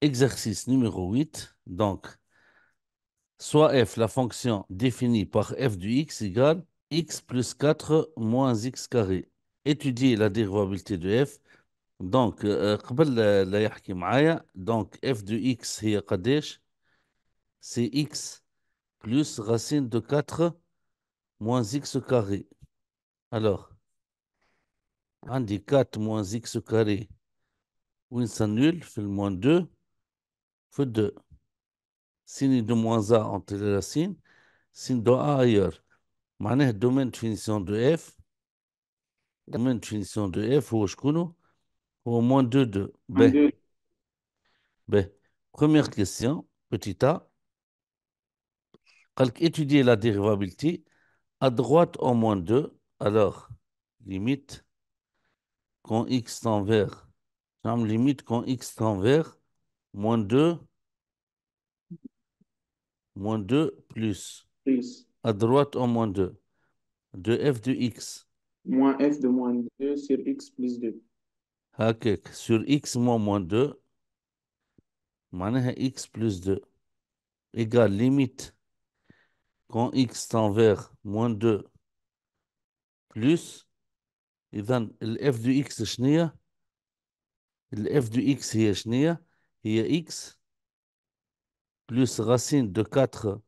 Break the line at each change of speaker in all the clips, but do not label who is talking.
Exercice numéro 8. Donc, soit f, la fonction définie par f du x égale x plus 4 moins x carré. étudiez la dérivabilité de f. Donc, euh, donc f de x, c'est x plus racine de 4 moins x carré. Alors, on dit 4 moins x carré il s'annule le moins 2 fait 2 signe de moins A entre les racines signe de A ailleurs domaine de finition de f. domaine de finition de F, اف je connais, ou moins 2 2 B B première question petit a étudier la dérivabilité à droite au moins 2 alors limite quand x tend vers limite quand x tend vers moins 2, moins 2 plus. À droite en moins 2. De f de x. Moins f de moins 2 sur x plus 2. Ah, ok. sur x moins moins 2 معناها x plus 2 égale limite quand x tend vers moins 2 plus et le f de x de هي؟ le f de x y a x plus racine de 4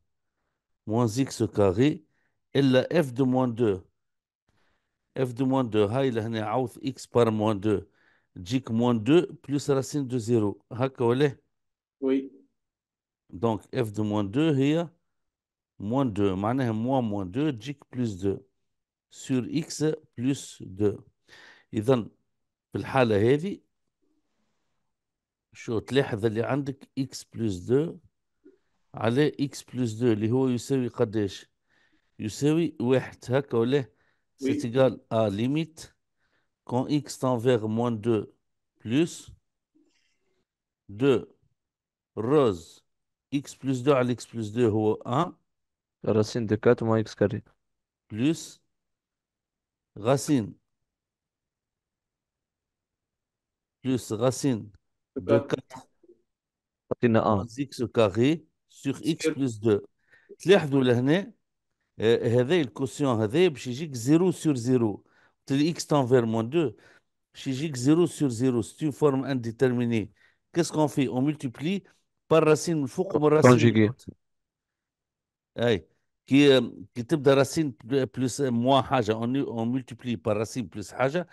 moins x carré carré le f de moins 2 f de moins 2 il y a x par moins 2 تجيك moins 2 plus racine de 0 هكا ولا Oui. Donc, f de moins 2 هي moins 2 معناها moins moins 2 Jic plus 2 sur x plus 2 اذا في الحاله هذه X plus 2. Allez, x plus 2. L'hôte, vous savez oui, kadesh. Vous savez oui, oui, tu sais, c'est égal à limite. Quand x tend vers moins 2, plus 2. Rose. X plus 2 à x plus 2. 1. Racine de 4 moins x carré. Plus racine. Plus racine de 4 x carré sur x plus 2. 0 hein, euh, sur 0 x tend vers moins 2 0 sur 0 c'est une forme indéterminée. Qu'est-ce qu'on fait On multiplie par racine racine euh, racine plus euh, moins on, multiplie par racine plus حاجه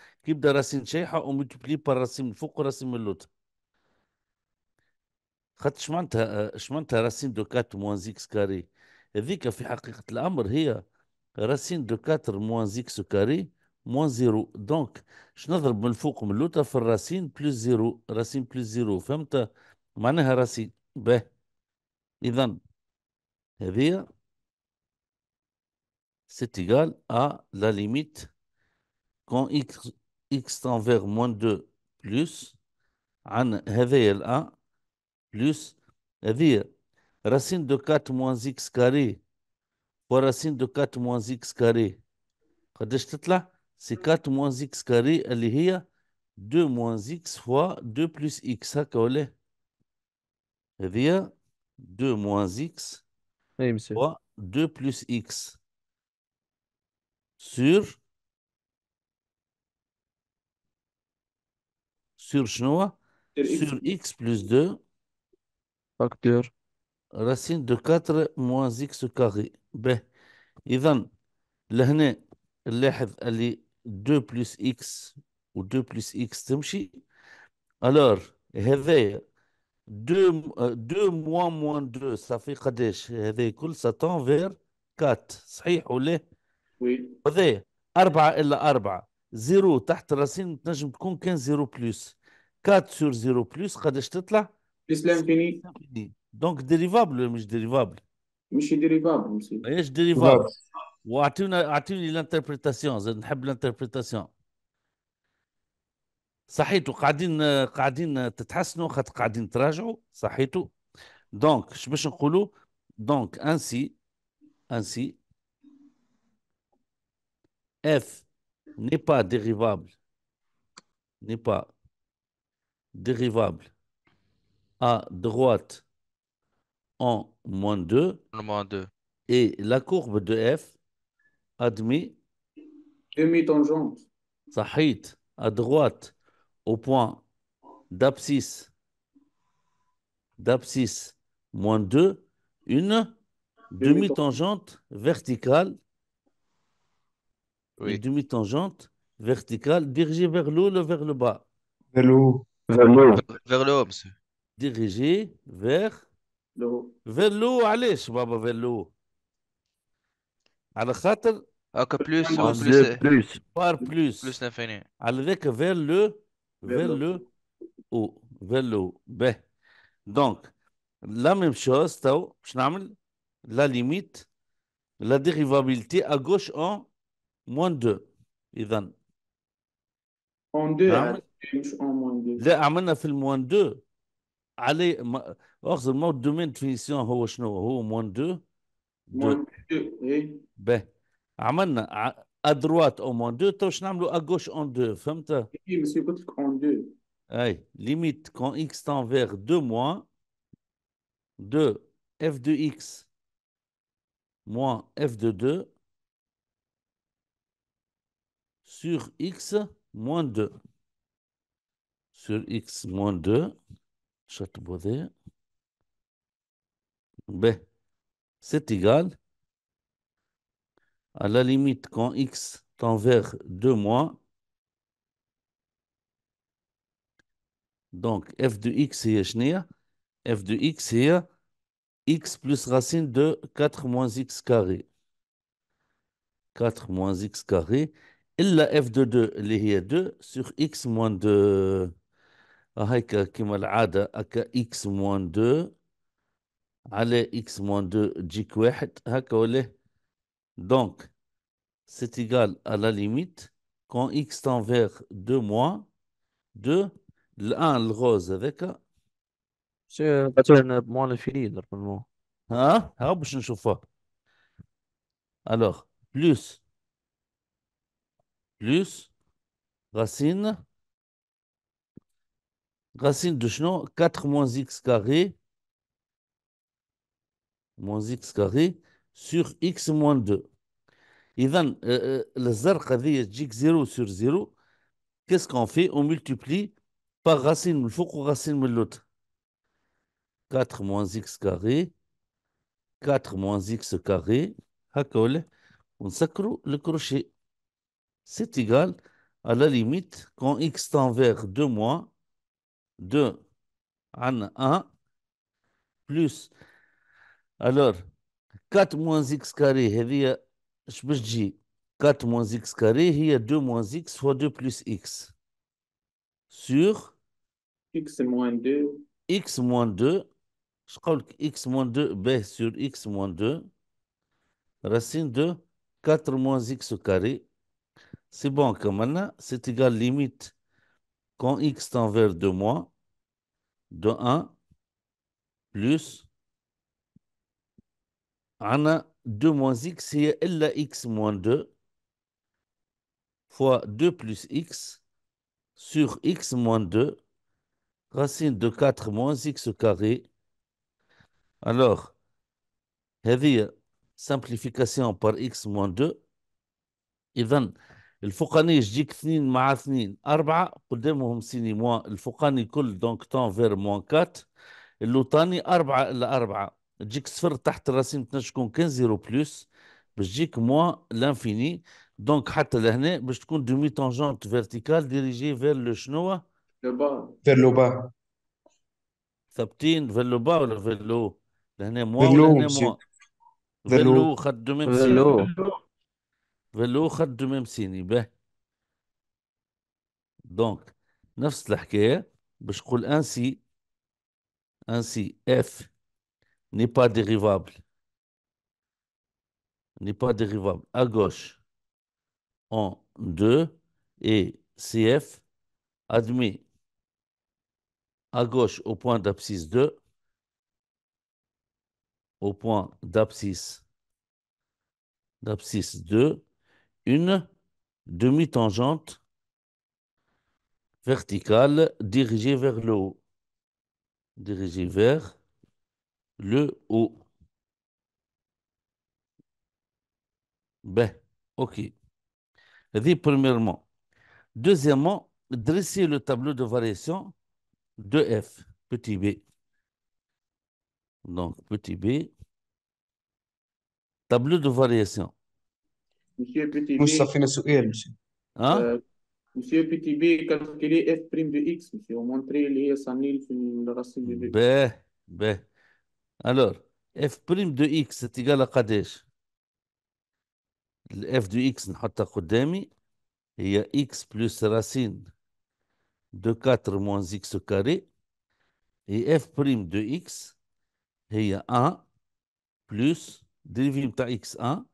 racine on multiplie par racine خاطر اش معناتها اش معناتها راسين دو كاتر موان زيكس كاري هذيك في حقيقة الأمر هي راسين دو كاتر موان زيكس كاري موان زيرو دونك اش نضرب من الفوق من اللوطة في الراسين بلوس زيرو راسين بلوس زيرو فهمت معناها راسين باه إذا هذيا سيت إيكال أ لا ليميت كون إكس إكس تنفيغ موان دو بلوس عن هذايا الأ plus, c'est-à-dire racine de 4 moins x carré fois racine de 4 moins x carré. C'est 4 moins x carré, elle est 2 moins x fois 2 plus x. C'est-à-dire 2 moins x fois 2 plus x sur sur, sur x plus 2 فاكتور راسين دو كاتر موان زيكس كاغي به إذا لهنا نلاحظ اللي دو بلس إكس و 2 بلس إكس تمشي ألور هذايا دو دو موان موان دو صافي قداش هذايا كل ساتون فير كات صحيح ولا وي هذايا أربعة إلا أربعة زيرو تحت راسين تنجم تكون كان زيرو بلس كات سور زيرو بلس قداش تطلع l'islam fini. Donc dérivable ولا مش dérivable Mais مش dérivable monsieur. ايش dérivable واعطينا اعطيني الانتربريتاسيون زاد نحب الانتربريتاسيون صحيتو قاعدين قاعدين تتحسنوا خاطر قاعدين تراجعوا صحيتو دونك اش باش نقولوا دونك انسي انسي F n'est pas dérivable, n'est pas dérivable à droite en moins 2. 2. Et la courbe de F admis. demi. tangente Sahit, à droite au point d'abscisse d'abscisse moins 2, une demi-tangente verticale. Oui. demi-tangente verticale dirigée vers l'eau, vers le bas. Vers l'eau. Vers l'eau. Vers l'eau, dirigé vers vers l'eau allez je vais vers l'eau ah, plus plus par plus plus vers le vers le ou vers ben, donc la même chose tu la limite la dérivabilité à gauche en moins 2 اذا en 2 en moins moins 2 Allez, on va me demande de finir en haut, au moins 2. Moins 2, oui. Ben, à droite, au moins 2, à gauche, en 2. Femme, tu as Oui, monsieur, tu as en 2. Oui, limite quand x tend vers 2 moins 2 f de x moins f de 2 sur x moins 2. Sur x moins 2. B. Ben, c'est égal à la limite quand x tend vers 2 moins. Donc f de x est f de x est x plus racine de 4 moins x carré. 4 moins x carré. Et la f de 2, il 2 sur x moins 2. هيك كما العادة هكا x-2 على x-2 جيك واحد هكا ولا c'est égal à la limite quand x tend vers 2 moins 2 l'un le rose avec c'est moins l'infini normalement hein alors plus plus racine Racine de chenon, 4 moins x carré, moins x carré, sur x moins 2. إذا a dit x 0 sur 0 qu'est-ce qu'on fait On multiplie par racine il الفوق racine من l'autre. 4 moins x carré 4 moins x carré On s'accroche le crochet. C'est égal à la limite quand x tend vers 2 moins 2 1 plus alors 4 moins x carré eh je peux باش 4 moins x carré a 2 moins x fois 2 plus x sur x moins 2 x moins 2 je que x moins 2 b ben, sur x moins 2 racine de 4 moins x carré c'est bon comme maintenant hein? c'est égal limite quand x tend vers 2 moins de 1 plus a 2 moins x c'est la x moins 2 fois 2 plus x sur x moins 2 racine de 4 moins x carré. Alors, هذه simplification par x moins 2 et الفوقانيه جيك اثنين مع اثنين اربعه قدامهم سيني موان الفوقاني كل دونك تون فير موان كات اللوطاني اربعه الا اربعه تجيك صفر تحت الرسيم تنجم تكون كان زيرو بلوس باش تجيك موان لانفيني دونك حتى لهنا باش تكون دومي تونجونت فيرتيكال ديريجي فير لو شنو فير لو با ثابتين فير لو با ولا فير لو لهنا موان ولا هنا موان فير لو خد دومي فير لو Donc, je سين ainsi. Ainsi, نفس الحكايه n'est pas dérivable. N'est pas dérivable. À gauche, en 2 et CF admis. à gauche au point d'abscisse 2, au point d'abscisse d'abscisse 2 une demi-tangente verticale dirigée vers le haut. Dirigée vers le haut. Ben, ok. Dit premièrement. Deuxièmement, dresser le tableau de variation de f, petit b. Donc, petit b, tableau de variation. بي تي بي مش صافينا سؤال مش ها؟ مسيو بيتي بي كالكولي اف بريم دو اكس مسيو مونتري اللي هي صانيل في الراسين دو باه باه الور اف بريم دو اكس تيقال قداش الاف دو اكس نحطها قدامي هي اكس بلس راسين دو كاتر موان اكس كاري هي اف بريم دو اكس هي ا بلس ديريفيم تاع اكس ا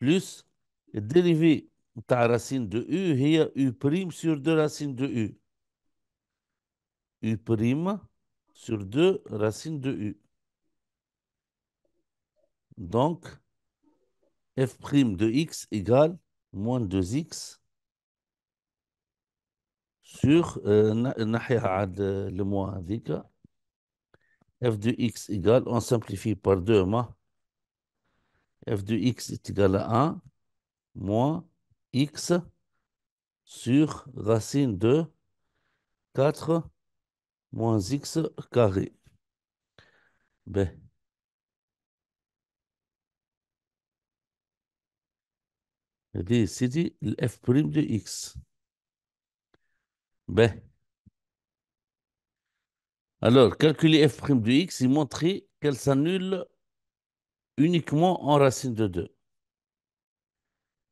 بلس dérivé ta racine de U a U sur 2 racines de U U sur 2 racine de U. Donc, f' de x égale moins 2x sur euh, euh, le moins indique f de x égale, on simplifie par 2, ma f de x est égal à 1 moins x sur racine de 4 moins x carré. B. Ben. C'est dit f prime de x, b. Ben. Alors, calculer f' prime de x et montrer qu'elle s'annule uniquement en racine de 2.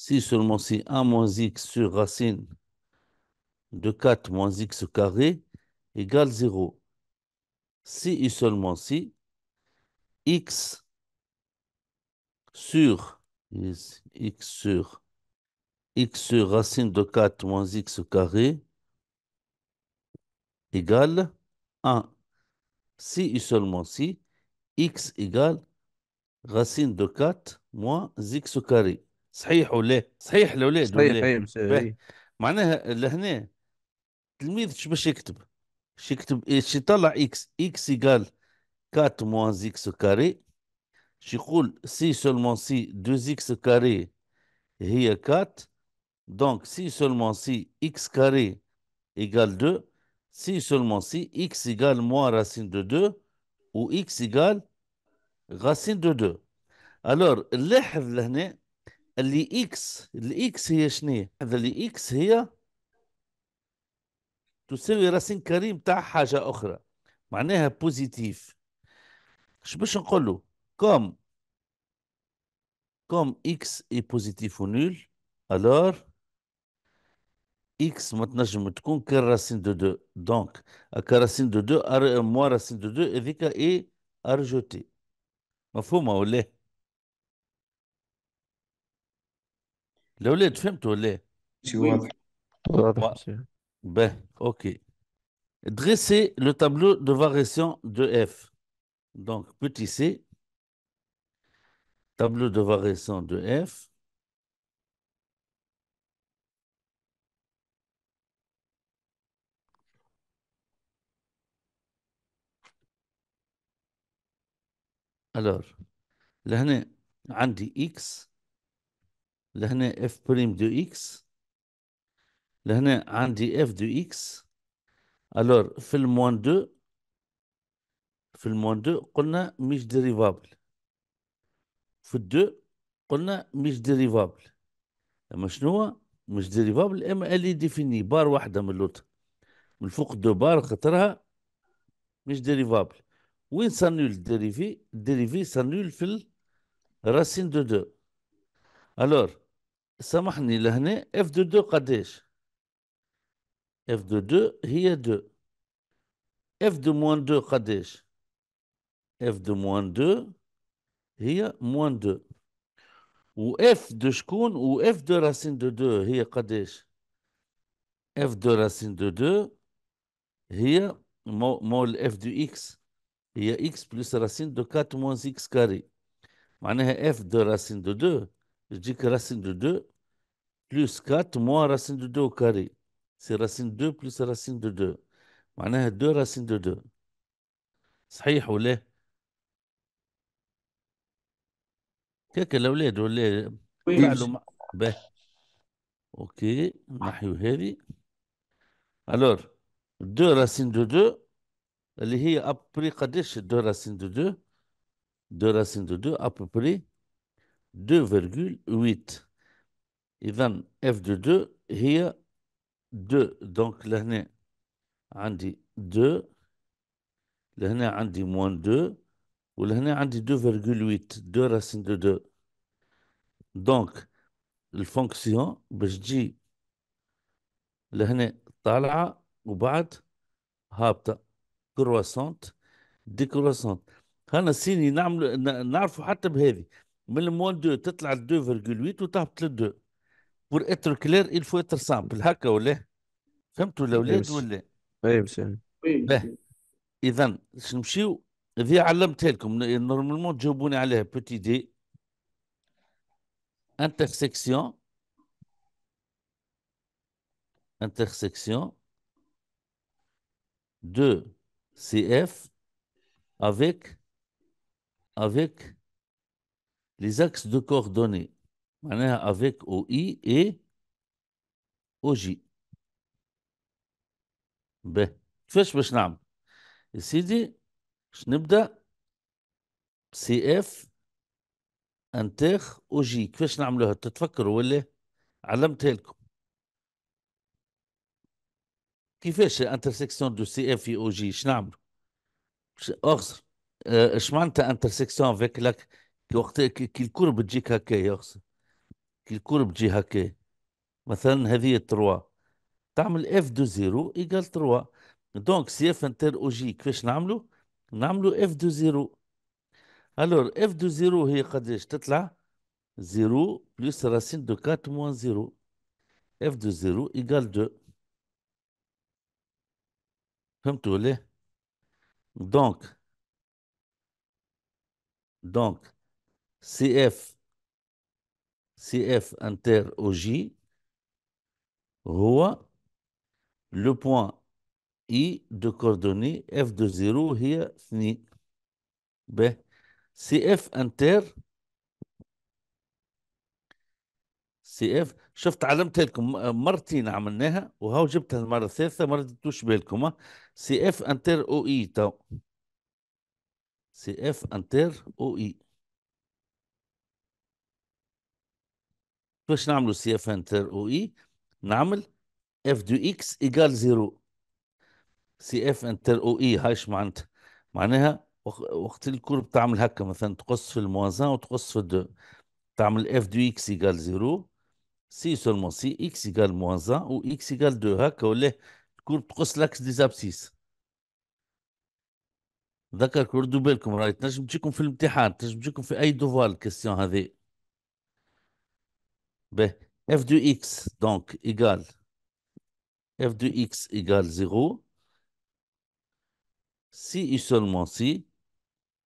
si seulement si 1 moins x sur racine de 4 moins x carré égale 0. Si et seulement si x sur x sur x sur racine de 4 moins x carré égale 1. Si et seulement si x égale racine de 4 moins x carré. صحيح ولا صحيح الاولاد صحيح, صحيح معناها لهنا التلميذ شو باش يكتب شو يكتب ايش يطلع اكس اكس يقال 4 موان اكس كاري شو يقول سي سولمون سي 2 اكس كاري هي 4 دونك سي سولمون سي اكس كاري égale 2 سي سولمون سي اكس égale موان راسين دو 2 و اكس égale راسين دو 2. لاحظ لهنا اللي اكس الاكس هي شنو هذا اللي اكس هي تساوي راسين كريم تاع حاجه اخرى معناها بوزيتيف اش باش نقولو كوم كوم اكس اي بوزيتيف ونول الور اكس ما تنجم تكون كراسين راسين دو دو دونك كراسين راسين دو دو ار موا راسين دو دو هذيك اي ارجوتي مفهومه ولا tu فهمتوا ولا واضح واضح Ben, ok. Dressez le tableau de variation de f. Donc, petit c, tableau de variation de f. Alors, là, on a x. لهنا اف بريم دو اكس لهنا عندي اف دو اكس الور في الموان دو في الموان دو قلنا مش ديريفابل في الدو قلنا مش ديريفابل اما شنو مش ديريفابل اما اللي ديفيني e بار واحده من اللوت من فوق دو بار خطرها مش ديريفابل وين سانول ديريفي ديريفي سانول في الراسين دو دو الور سامحني لهنا اف دو دو قداش اف دو دو هي دو اف دو موان دو قداش اف دو موان دو هي موان دو و اف دو شكون و اف دو راسين دو دو هي قداش اف دو راسين دو دو هي مول اف دو اكس هي اكس بلس راسين دو كات موانس اكس كاري معناها اف دو راسين دو دو Je dis que racine de 2 plus 4 moins racine de 2 au carré. C'est racine de 2 plus racine de 2. Maintenant, 2 racines de 2. Ça y est, ou l'est Qu'est-ce que l'on a Oui, l'est. Ben. Ok. Alors, 2 racines de 2, elle est à peu près 2 racines de 2. 2 racines de 2, à peu près. 2,8 إذن دو 2 هي 2 دونك لهنا عندي 2 لهنا عندي موان 2 ولهنا عندي 2,8 2 راسين دو 2 دونك الفونكسيون باش تجي لهنا طالعة وبعد هابطة كرواسونت ديكرواسونت هنا سيني نعمل نعرفه حتى بهذه Mais le moins 2, tu as 2,8 ou tu as 2. Pour être clair, il faut être simple. Il faut être simple. Il faut être simple. Oui, monsieur. Et bien, je vais aller à l'homme tel que normalement, je vais aller à la petite D. Intersection. Intersection. De CF avec avec. les axes de coordonnées معناها اي اي او جي ب كيفاش باش نعمل يا سيدي باش نبدا سي اف انتر او جي كيفاش نعملوها تتفكروا ولا علمتها لكم كيفاش انترسيكسيون دو سي اف او جي شنعملوا اخزر اش معناتها انترسيكسيون افيك لك وقت كي الكره بتجيك هكايا كي الكره بتجي هكا مثلا هذه 3 تعمل اف دو زيرو ايكال 3 دونك سي اف انتر او جي كيفاش نعملو نعملو اف دو زيرو الور اف دو زيرو هي قداش تطلع زيرو بلس راسين دو كات موان زيرو اف دو زيرو ايكال دو فهمتوا ليه؟ دونك دونك سي سي اف اف انتر او جي هو لو بوان اي دو كوردوني اف دو زيرو هي اثنين به سي اف انتر سي اف شفت علمتها لكم مرتين عملناها وهاو جبتها المره الثالثه ما رديتوش بالكم سي اف انتر او اي تو سي اف انتر او اي باش نعملوا سي اف انتر او اي نعمل اف دو اكس ايجال زيرو سي اف انتر او اي هايش معناتها معناها وقت الكور بتعمل هكا مثلا تقص في الموازان وتقص في الدو تعمل اف دو اكس ايجال زيرو سي سولمون سي اكس ايجال موازان و اكس ايجال دو هكا ولا الكور تقص لاكس دي زابسيس ذكر ردوا بالكم راهي تنجم تجيكم في الامتحان تنجم تجيكم في اي دوفال الكاستيون هذه Ben, f de x, donc, égale f de x égale 0 si et seulement si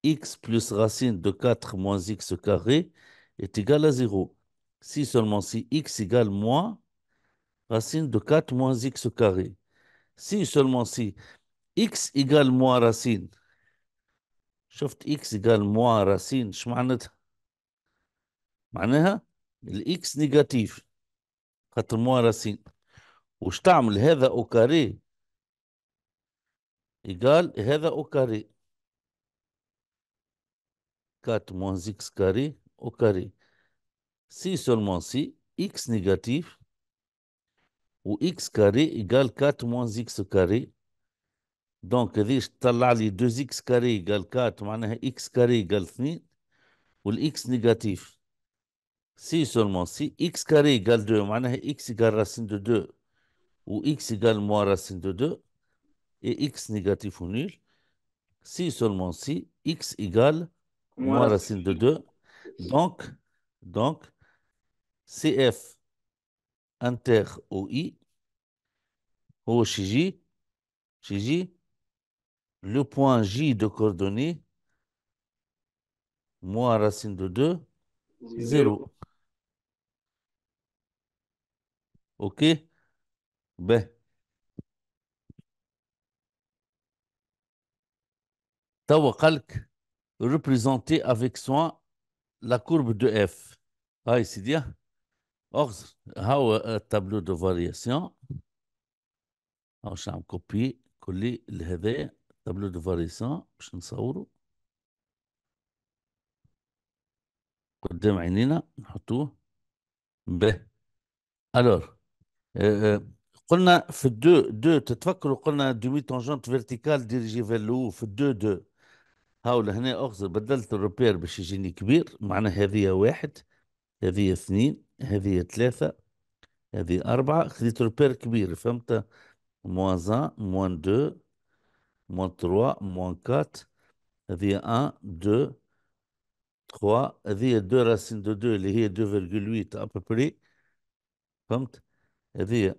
x plus racine de 4 moins x carré est égal à 0. Si seulement si x égale moins racine de 4 moins x carré. Si seulement si x égale moins racine. x égale moins racine. Ça veut dire الاكس نيجاتيف خاطر موان راسين واش تعمل هذا او كاري ايجال هذا او كاري كات موان زيكس كاري او كاري سي سولمون سي اكس نيجاتيف و اكس كاري ايجال كات موان زيكس كاري دونك هاذيش تطلع لي دو زيكس كاري ايجال كات معناها اكس كاري ايجال اثنين والاكس نيجاتيف si seulement, si x carré égale 2, x égale racine de 2, ou x égale moins racine de 2, et x négatif ou nul, si seulement si x égale moins, racine de 2. Donc, donc, CF inter OI, O chez J, chez J, le point J de coordonnées, moins racine de 2, 0. OK B. Ben. Tawakkalk représenter avec soin la courbe de F. Ah, ici, dire. Or, un tableau de variation. Alors, je vais copier, coller le tableau de variation. Je vais نصوره. قدام عينينا نحطوه. ب. Alors, Euh, euh, قلنا في الدو دو تتفكروا قلنا دوي تونجونت فيرتيكال ديريجي فير لو في الدو دو هاو لهنا اخزر بدلت الروبير باش يجيني كبير معنا هذه واحد هذه اثنين هذه ثلاثة هذه أربعة خذيت روبير كبير فهمت موان ان موان دو موان تروا موان كات هذه ان دو تخوا هذه دو راسين دو دو اللي هي دو فيرغول ويت أبري فهمت à dire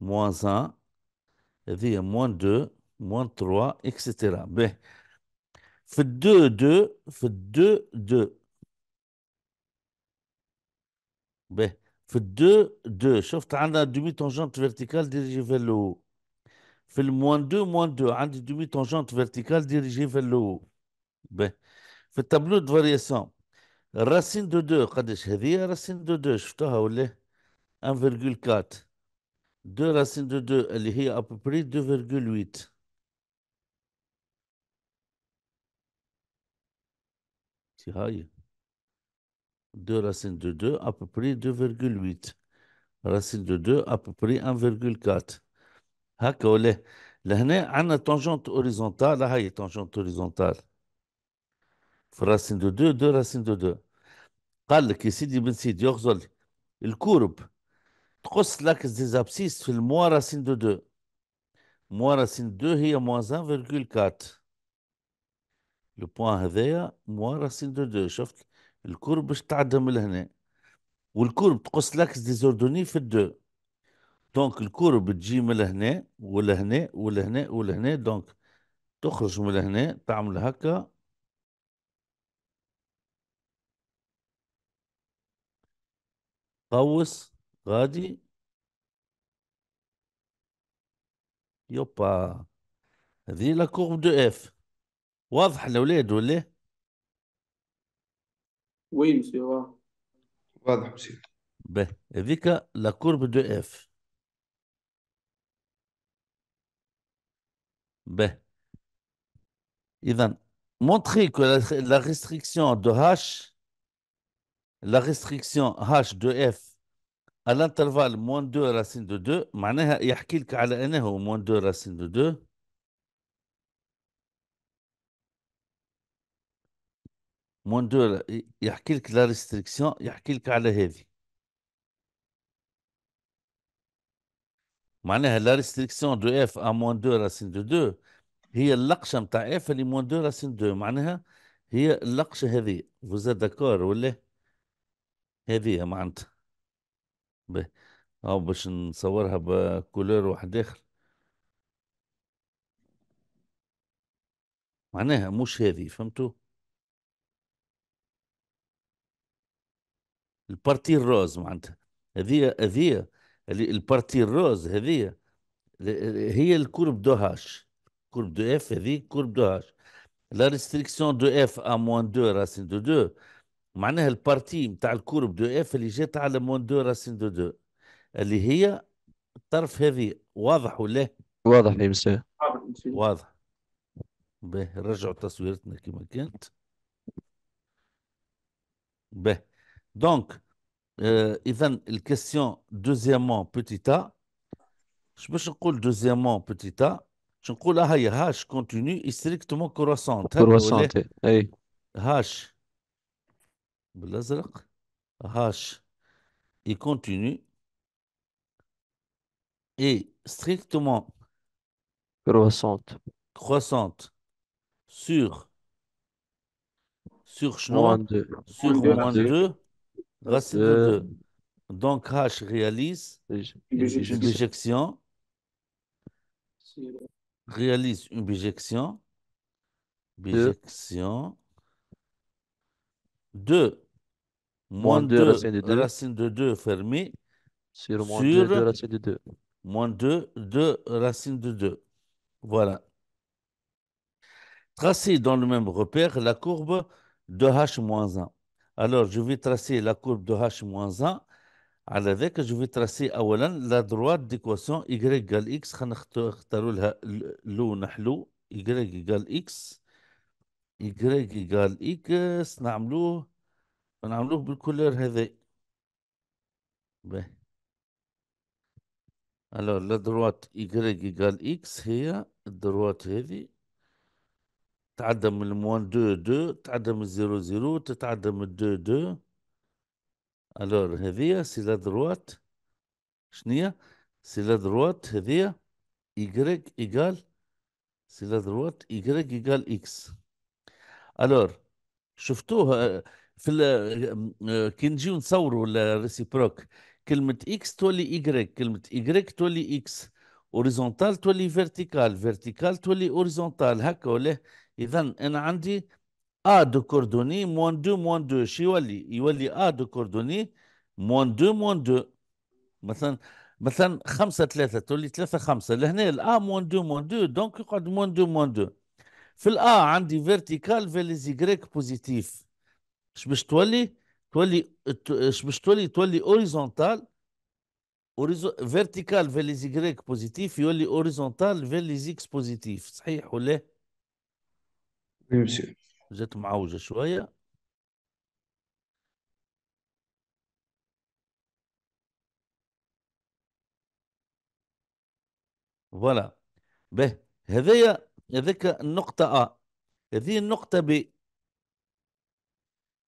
moins 1, à dire moins 2, moins 3, etc. Mais, 2, 2, fait 2, 2. Mais, fait 2, 2. Sauf que tu demi-tangente verticale dirigée vers le haut. Fait le moins 2, moins 2. Tu as demi-tangente verticale dirigée vers le haut. Mais, le tableau de variation. Racine de 2, c'est la racine de 2. Je vais te dire, 1,4. 2 racine de 2, elle est à peu près 2,8. C'est 2 racine de 2, à peu près 2,8. Racine de 2, à peu près 1,4. هكا tangente لهنا عندنا tangente la هاي tangente horizontale, racine de دو 2 دو racine 2 2. قال لك سيدي تقص لاكس زابسيس في الموا راسين دو دو موا راسين دو هي موان 1.4 البوان هذايا موا راسين دو دو شفت الكورب باش تعدم من لهنا والكورب تقص لاكس ديزوردوني في الدو دونك الكورب تجي من لهنا ولهنا ولهنا ولهنا دونك تخرج من لهنا تعمل هكا قوس C'est la courbe de F. C'est clair, Oui, monsieur. C'est et monsieur. C'est bah, la courbe de F. Donc, bah. montrez que la restriction de H, la restriction H de F الانترفال موان دو راسين دو دو معناها يحكي لك على انه موان دو راسين دو دو موان دو يحكي لك لا ريستريكسيون يحكي لك على هذه معناها لا ريستريكسيون دو اف ا موان دو راسين دو دو هي اللقشة متاع اف اللي موان دو راسين دو معناها هي اللقشة هذه فوزا داكور ولا هذه معناتها ب... اه باش نصورها بكولور واحد اخر معناها مش هذه فهمتوا البارتي الروز معناتها هذه هذه البارتي الروز هذه هي الكورب دو هاش كورب دو اف هذه كورب دو هاش لا ريستريكسيون دو اف ا موان دو راسين دو دو معناها البارتي نتاع الكورب دو اف اللي جات على مون دو راسين دو دو اللي هي الطرف هذه واضح ولا واضح يا مساء واضح به رجعوا تصويرتنا كما كانت به دونك آه اذا الكاستيون دوزيامون بوتيتا ا اش باش نقول دوزيامون بوتيتا باش نقول آه، هيا هاش كونتيني استريكتومون كروسونت كروسونت اي هاش H est continue et strictement croissante, croissante sur sur moins sur moins de Donc H réalise une bijection, réalise une bijection, bijection de moins 2 racine de 2, racine de 2 fermée sur moins 2, 2 racine de 2. 2, racine de 2. Voilà. Tracer dans le même repère la courbe de h-1. moins Alors, je vais tracer la courbe de h-1. moins avec, je vais tracer la droite d'équation y égale x. y égale x. y égale x. نعملوه بنعملوه بالكولير هذا به الو لا دروات ايغريك ايغال اكس هي الدروات هذه تعدى من الموان دو دو تعدى من زيرو زيرو تتعدى من دو دو الو هذه سي لا دروات شنيا سي لا دروات هذه ايغريك ايغال سي لا دروات ايغريك ايغال اكس الو شفتوها في آه، آه، كي نجيو نصوروا الريسيبروك كلمة إكس تولي إيكغيك كلمة إيكغيك تولي إكس اوريزونتال تولي فيرتيكال فيرتيكال تولي اوريزونتال هكا ولا إذا أنا عندي ا دو كوردوني موان دو موان دو شي يولي يولي ا دو كوردوني موان دو موان دو مثلا مثلا خمسة ثلاثة تولي ثلاثة خمسة لهنا الأ موان دو موان دو دونك يقعد موان دو موان دو في الأ عندي فيرتيكال غريك بوزيتيف اش باش تولي تولي اش باش تولي تولي اوريزونتال فيرتيكال في لي زيغريك بوزيتيف يولي اوريزونتال في لي زيكس بوزيتيف صحيح ولا وي جات معوجه شويه فوالا به هذايا هذاك النقطة أ هذه النقطة ب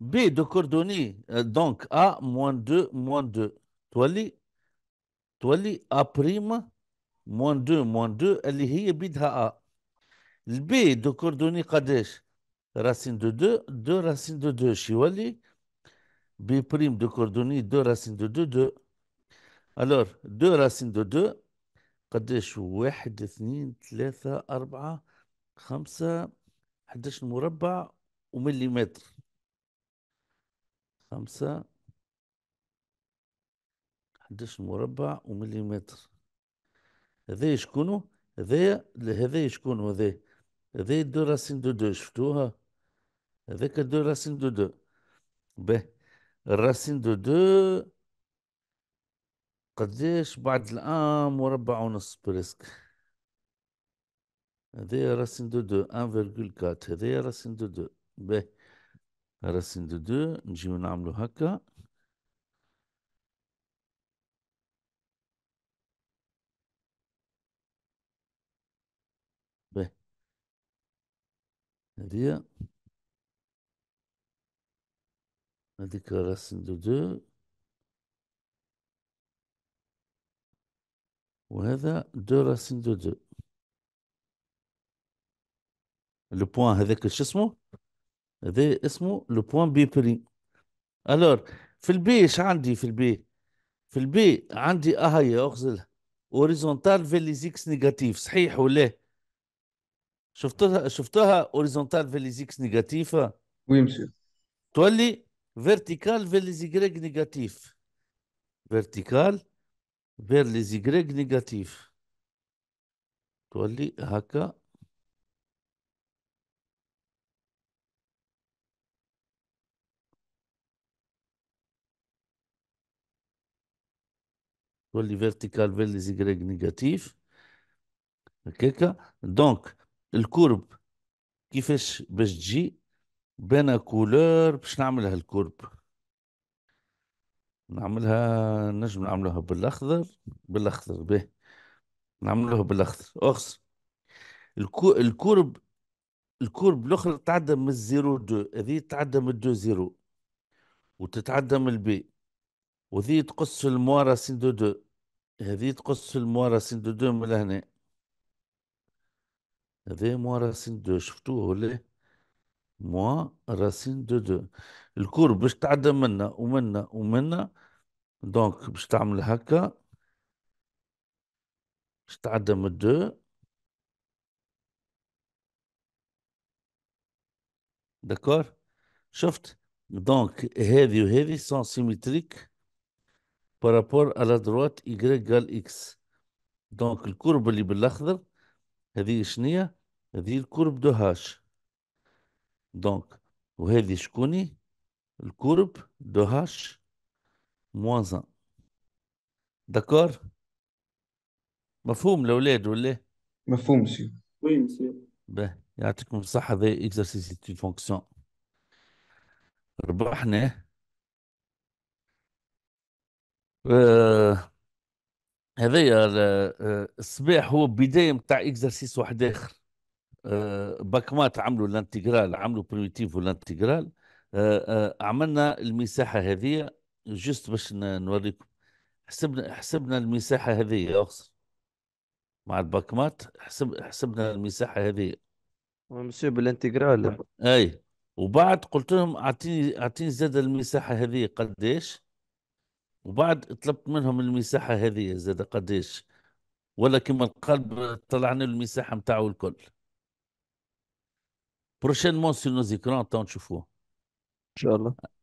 ب دو كوردوني دونك ا موان دو موان دو تولي تولي ا بريم موان دو موان دو اللي هي بيدها ا البي دو كوردوني قداش راسين دو دو دو راسين دو دو شيولي بي بريم دو كوردوني دو راسين دو دو دو الور دو راسين دو دو قداش واحد اثنين ثلاثة أربعة خمسة حداش مربع ومليمتر خمسة حداش مربع ومليمتر هذا شكونو هذا هذا شكونو هذا هذا دو راسين دو دو شفتوها هذاك دو راسين دو دو به الراسين دو دو قداش بعد الان مربع ونص بريسك هذا راسين دو دو 1.4 هذا راسين دو دو به راسين دو دو نجيو نعملو هكا به هادية هاديك راسين دو دو وهذا دو راسين دو دو لو بوان هذاك شو اسمه هذا اسمه لو بوان بي بريم الور في البي ايش عندي في البي في البي عندي هي اخزل اوريزونتال في لي زيكس نيجاتيف صحيح ولا شفتها شفتها اوريزونتال في لي زيكس نيجاتيف وي مسيو تولي فيرتيكال في لي زيغريك نيجاتيف فيرتيكال فير لي زيغريك نيجاتيف تولي هكا فيرتيكال في لي زيغريغ نيجاتيف هكاكا دونك الكورب كيفاش باش تجي بين كولور باش نعملها الكورب نعملها نجم نعملها بالاخضر بالاخضر به نعملوها بالاخضر اخس الكو... الكورب الكورب الاخرى تعدى من الزيرو دو هذه تعدى من الدو زيرو وتتعدى من البي وذي تقص الموارا سين دو دو هذي تقص الموارا سين دو دو من لهنا هذي موارا سين دو شفتوه ولا موا راسين دو دو الكور باش تعدى منا ومنا ومنا دونك باش تعمل هكا باش تعدى من دو داكور شفت دونك هذه وهذه سون سيميتريك بارابور على دروات la غال y x دونك الكرب اللي بالاخضر هذه شنية هذه الكرب دو هاش دونك وهذه شكوني الكرب دو هاش موان زان داكور مفهوم الاولاد ولا مفهوم سي وي سي باه يعطيكم الصحة هذا اكزرسيس دي فونكسيون ربحنا آه، هذايا آه، الصباح هو بدايه نتاع اكزرسيس واحد اخر آه، باكمات عملوا الانتجرال عملوا بريميتيف والانتجرال عملنا المساحه هذه جست باش نوريكم حسبنا حسبنا المساحه هذه اقصد مع الباكمات حسب حسبنا المساحه هذه مسيو بالانتجرال اي وبعد قلت لهم اعطيني اعطيني زاد المساحه هذه قداش وبعد طلبت منهم المساحة هذه زاد قديش ولا كما القلب طلعنا المساحة متاعه الكل بروشينمون سو نو زيكران تو نشوفوه ان شاء الله